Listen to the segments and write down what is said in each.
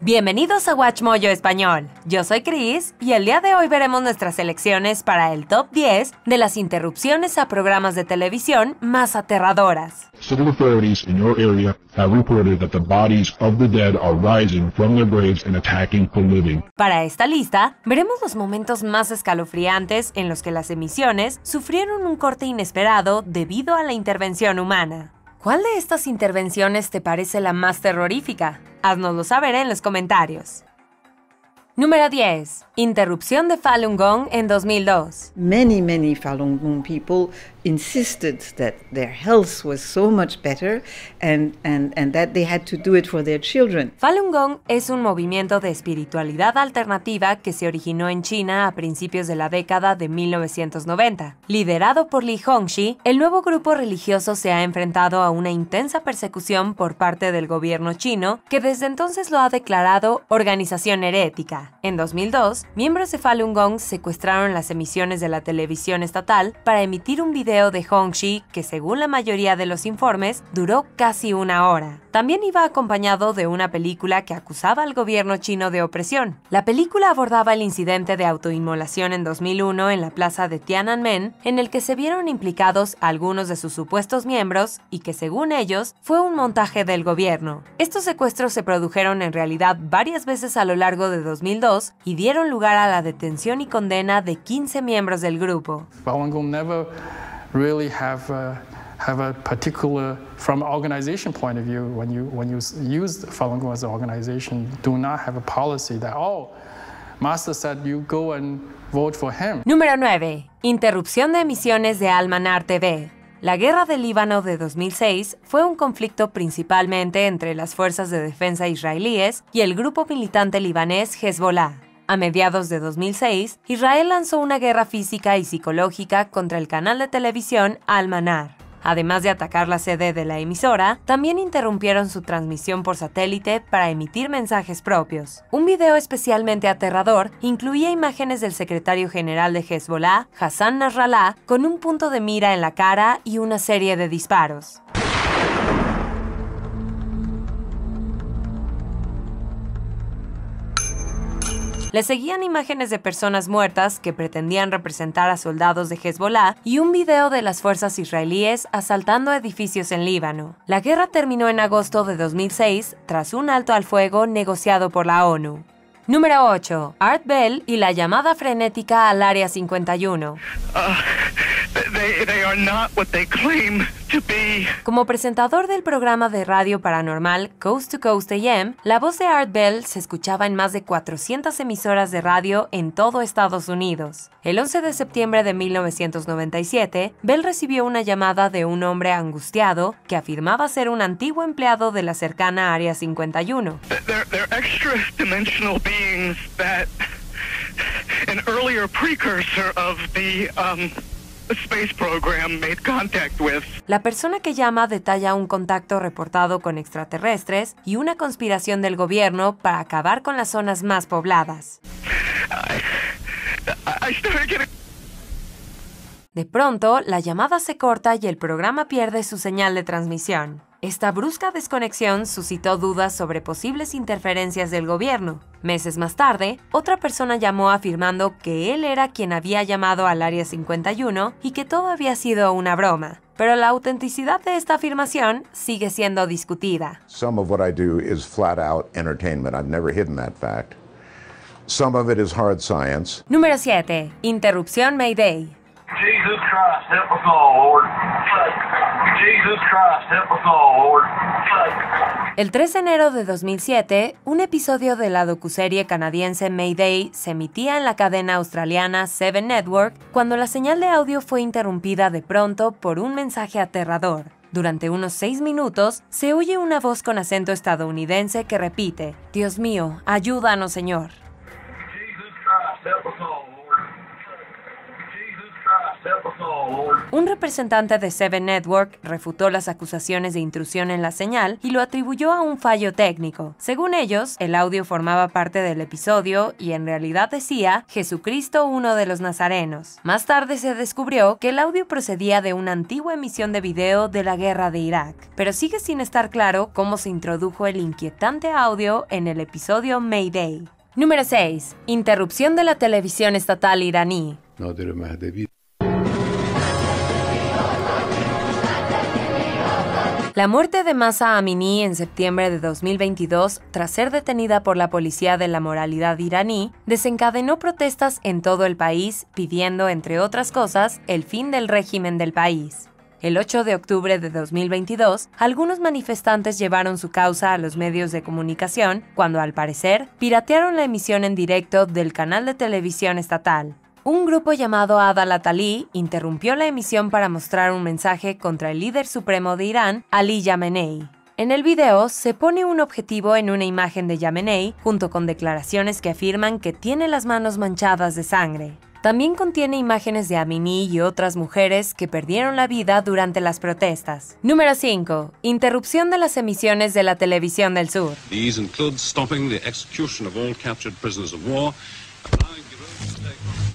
Bienvenidos a WatchMojo Español. Yo soy Chris y el día de hoy veremos nuestras elecciones para el top 10 de las interrupciones a programas de televisión más aterradoras. Para esta lista, veremos los momentos más escalofriantes en los que las emisiones sufrieron un corte inesperado debido a la intervención humana. ¿Cuál de estas intervenciones te parece la más terrorífica? Haznoslo saber en los comentarios. Número 10. Interrupción de Falun Gong en 2002. Many, many Falun Gong people insisted that their health was so much better and, and, and that they had to do it for their children. Falun Gong es un movimiento de espiritualidad alternativa que se originó en China a principios de la década de 1990. Liderado por Li Hongxi, el nuevo grupo religioso se ha enfrentado a una intensa persecución por parte del gobierno chino que desde entonces lo ha declarado organización herética. En 2002, miembros de Falun Gong secuestraron las emisiones de la televisión estatal para emitir un video de Hongxi que según la mayoría de los informes duró casi una hora. También iba acompañado de una película que acusaba al gobierno chino de opresión. La película abordaba el incidente de autoinmolación en 2001 en la plaza de Tiananmen, en el que se vieron implicados algunos de sus supuestos miembros y que según ellos fue un montaje del gobierno. Estos secuestros se produjeron en realidad varias veces a lo largo de 2002 y dieron lugar a la detención y condena de 15 miembros del grupo really have a, uh, have a particular, from an organization point of view, when you, when you use Falun Gong as an organization, do not have a policy that, oh, Master said you go and vote for him. Número 9. Interrupción de emisiones de Almanar TV. La guerra del Líbano de 2006 fue un conflicto principalmente entre las fuerzas de defensa israelíes y el grupo militante libanés Hezbollah. A mediados de 2006, Israel lanzó una guerra física y psicológica contra el canal de televisión Al Manar. Además de atacar la sede de la emisora, también interrumpieron su transmisión por satélite para emitir mensajes propios. Un video especialmente aterrador incluía imágenes del secretario general de Hezbollah, Hassan Nasrallah, con un punto de mira en la cara y una serie de disparos. Le seguían imágenes de personas muertas que pretendían representar a soldados de Hezbollah y un video de las fuerzas israelíes asaltando edificios en Líbano. La guerra terminó en agosto de 2006 tras un alto al fuego negociado por la ONU. Número 8. Art Bell y la llamada frenética al Área 51. Como presentador del programa de radio paranormal Coast to Coast AM, la voz de Art Bell se escuchaba en más de 400 emisoras de radio en todo Estados Unidos. El 11 de septiembre de 1997, Bell recibió una llamada de un hombre angustiado que afirmaba ser un antiguo empleado de la cercana Área 51. precursor um, la persona que llama detalla un contacto reportado con extraterrestres y una conspiración del gobierno para acabar con las zonas más pobladas. De pronto, la llamada se corta y el programa pierde su señal de transmisión. Esta brusca desconexión suscitó dudas sobre posibles interferencias del gobierno. Meses más tarde, otra persona llamó afirmando que él era quien había llamado al Área 51 y que todo había sido una broma. Pero la autenticidad de esta afirmación sigue siendo discutida. Some of what I do is flat out entertainment. I've never hidden that fact. Some of it is hard science. Número 7. Interrupción Mayday. El 3 de enero de 2007, un episodio de la docuserie canadiense Mayday se emitía en la cadena australiana Seven Network cuando la señal de audio fue interrumpida de pronto por un mensaje aterrador. Durante unos seis minutos se oye una voz con acento estadounidense que repite, Dios mío, ayúdanos Señor. Un representante de Seven Network refutó las acusaciones de intrusión en la señal y lo atribuyó a un fallo técnico. Según ellos, el audio formaba parte del episodio y en realidad decía Jesucristo uno de los nazarenos. Más tarde se descubrió que el audio procedía de una antigua emisión de video de la guerra de Irak, pero sigue sin estar claro cómo se introdujo el inquietante audio en el episodio Mayday. Número 6. Interrupción de la televisión estatal iraní. La muerte de Masa Amini en septiembre de 2022, tras ser detenida por la Policía de la Moralidad iraní, desencadenó protestas en todo el país pidiendo, entre otras cosas, el fin del régimen del país. El 8 de octubre de 2022, algunos manifestantes llevaron su causa a los medios de comunicación cuando, al parecer, piratearon la emisión en directo del canal de televisión estatal un grupo llamado Atali interrumpió la emisión para mostrar un mensaje contra el líder supremo de Irán, Ali Yamenei. En el video se pone un objetivo en una imagen de Yamenei junto con declaraciones que afirman que tiene las manos manchadas de sangre. También contiene imágenes de Amini y otras mujeres que perdieron la vida durante las protestas. Número 5. Interrupción de las emisiones de la televisión del sur.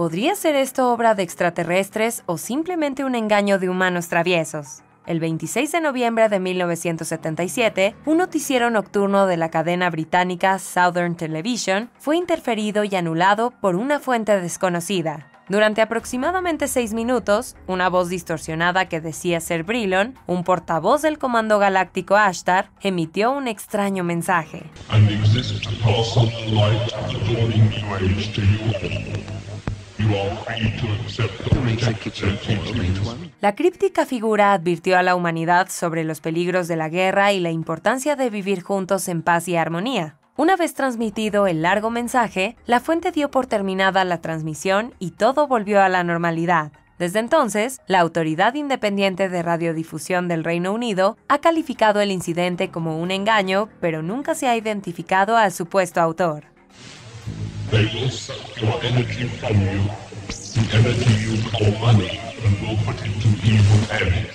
¿Podría ser esto obra de extraterrestres o simplemente un engaño de humanos traviesos? El 26 de noviembre de 1977, un noticiero nocturno de la cadena británica Southern Television fue interferido y anulado por una fuente desconocida. Durante aproximadamente seis minutos, una voz distorsionada que decía ser Brillon, un portavoz del Comando Galáctico Ashtar, emitió un extraño mensaje. La críptica figura advirtió a la humanidad sobre los peligros de la guerra y la importancia de vivir juntos en paz y armonía. Una vez transmitido el largo mensaje, la fuente dio por terminada la transmisión y todo volvió a la normalidad. Desde entonces, la Autoridad Independiente de Radiodifusión del Reino Unido ha calificado el incidente como un engaño, pero nunca se ha identificado al supuesto autor.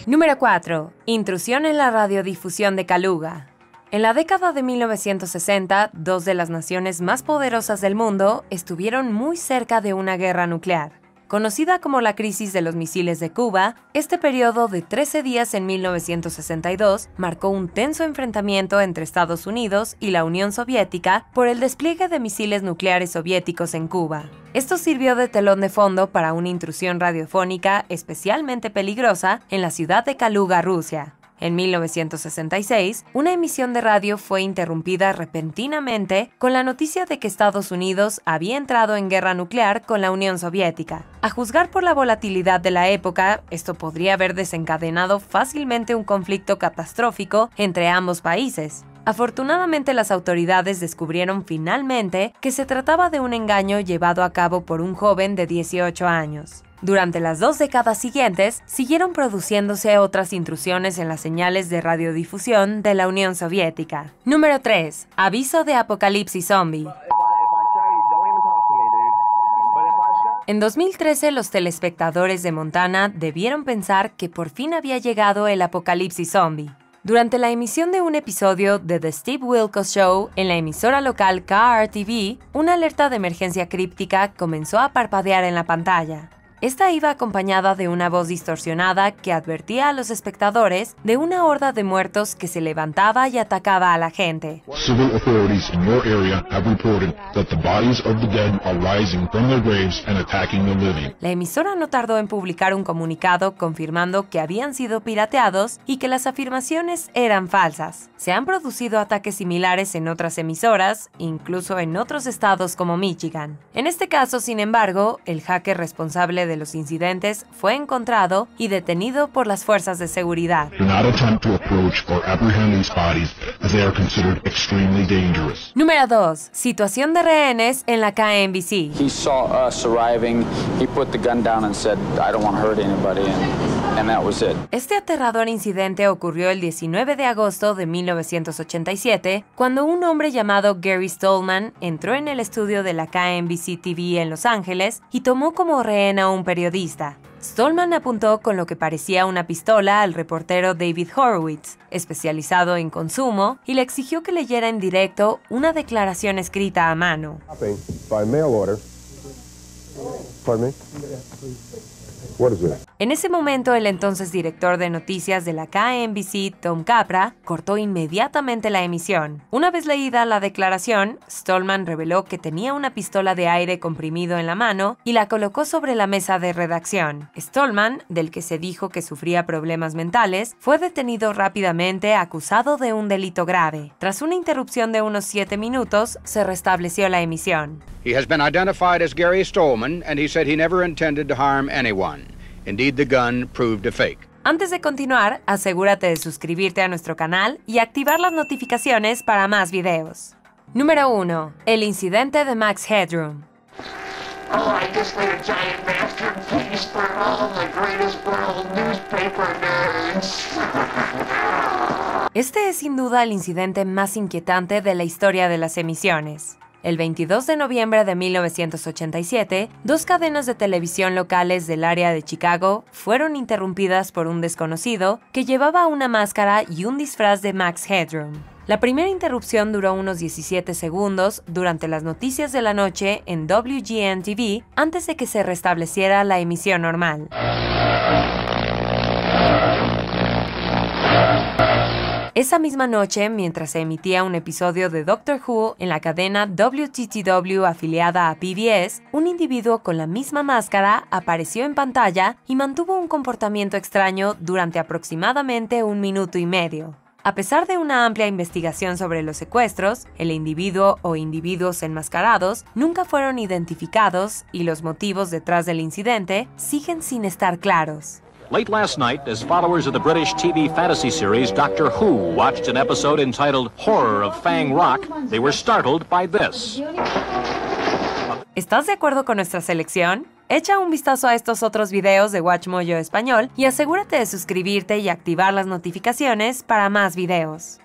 Número 4. Intrusión en la radiodifusión de Kaluga. En la década de 1960, dos de las naciones más poderosas del mundo estuvieron muy cerca de una guerra nuclear. Conocida como la crisis de los misiles de Cuba, este periodo de 13 días en 1962 marcó un tenso enfrentamiento entre Estados Unidos y la Unión Soviética por el despliegue de misiles nucleares soviéticos en Cuba. Esto sirvió de telón de fondo para una intrusión radiofónica especialmente peligrosa en la ciudad de Kaluga, Rusia. En 1966, una emisión de radio fue interrumpida repentinamente con la noticia de que Estados Unidos había entrado en guerra nuclear con la Unión Soviética. A juzgar por la volatilidad de la época, esto podría haber desencadenado fácilmente un conflicto catastrófico entre ambos países. Afortunadamente las autoridades descubrieron finalmente que se trataba de un engaño llevado a cabo por un joven de 18 años. Durante las dos décadas siguientes, siguieron produciéndose otras intrusiones en las señales de radiodifusión de la Unión Soviética. Número 3. Aviso de apocalipsis zombie. En 2013, los telespectadores de Montana debieron pensar que por fin había llegado el apocalipsis zombie. Durante la emisión de un episodio de The Steve Wilkos Show en la emisora local KRTV, una alerta de emergencia críptica comenzó a parpadear en la pantalla. Esta iba acompañada de una voz distorsionada que advertía a los espectadores de una horda de muertos que se levantaba y atacaba a la gente. La emisora no tardó en publicar un comunicado confirmando que habían sido pirateados y que las afirmaciones eran falsas. Se han producido ataques similares en otras emisoras, incluso en otros estados como Michigan. En este caso, sin embargo, el hacker responsable de los incidentes fue encontrado y detenido por las fuerzas de seguridad. Número 2. Situación de rehenes en la KNBC. Este aterrador incidente ocurrió el 19 de agosto de 1987, cuando un hombre llamado Gary Stallman entró en el estudio de la KNBC TV en Los Ángeles y tomó como rehén a un periodista. Stallman apuntó con lo que parecía una pistola al reportero David Horowitz, especializado en consumo, y le exigió que leyera en directo una declaración escrita a mano. En ese momento, el entonces director de noticias de la KNBC, Tom Capra, cortó inmediatamente la emisión. Una vez leída la declaración, Stallman reveló que tenía una pistola de aire comprimido en la mano y la colocó sobre la mesa de redacción. Stallman, del que se dijo que sufría problemas mentales, fue detenido rápidamente acusado de un delito grave. Tras una interrupción de unos siete minutos, se restableció la emisión. He has been identified as Gary and he said he never intended to harm anyone. Antes de continuar, asegúrate de suscribirte a nuestro canal y activar las notificaciones para más videos. Número 1. El incidente de Max Headroom. Oh, este es sin duda el incidente más inquietante de la historia de las emisiones el 22 de noviembre de 1987, dos cadenas de televisión locales del área de Chicago fueron interrumpidas por un desconocido que llevaba una máscara y un disfraz de Max Headroom. La primera interrupción duró unos 17 segundos durante las noticias de la noche en WGN TV antes de que se restableciera la emisión normal. Esa misma noche, mientras se emitía un episodio de Doctor Who en la cadena WTTW afiliada a PBS, un individuo con la misma máscara apareció en pantalla y mantuvo un comportamiento extraño durante aproximadamente un minuto y medio. A pesar de una amplia investigación sobre los secuestros, el individuo o individuos enmascarados nunca fueron identificados y los motivos detrás del incidente siguen sin estar claros. Late last night, as followers of the British TV fantasy series Doctor Who watched an episode entitled Horror of Fang Rock, they were startled by this. ¿Estás de acuerdo con nuestra selección? Echa un vistazo a estos otros videos de WatchMojo Español y asegúrate de suscribirte y activar las notificaciones para más videos.